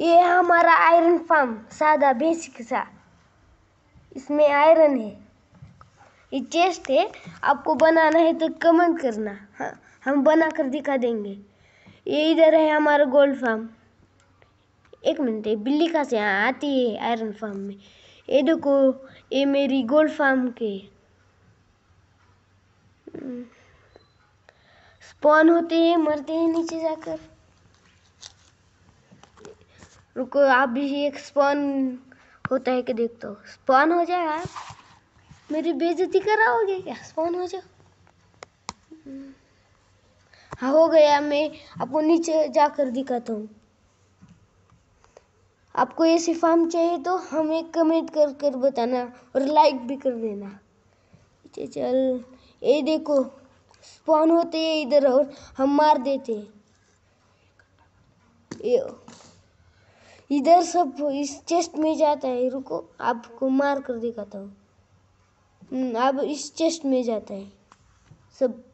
ये हमारा iron farm सादा बेसिक सा इसमें आयरन है ये चेस्ट है आपको बनाना है तो कमेंट करना हाँ हम बना कर दिखा देंगे ये इधर है हमारा गोल्ड फार्म एक मिनट है बिल्ली का से आती है आयरन फार्म में ये देखो ये मेरी गोल्ड फार्म के स्पॉन हम्म। होते हैं मरते हैं नीचे जाकर रुको आप भी एक स्पॉन होता है कि देख हो स्पॉन हो जाए आप मेरी बेजती कराओगे क्या स्पॉन हो जाओ हाँ हो गया मैं आपको नीचे जाकर दिखाता हूँ आपको ये फार्म चाहिए तो हमें कमेंट कर कर बताना और लाइक भी कर देना चल ये देखो स्पॉन होते हैं इधर और हम मार देते ये इधर सब इस चेस्ट में जाता है रुको आपको मार कर दिखाता हूँ हम्म, अब इस चेस्ट में जाता है सब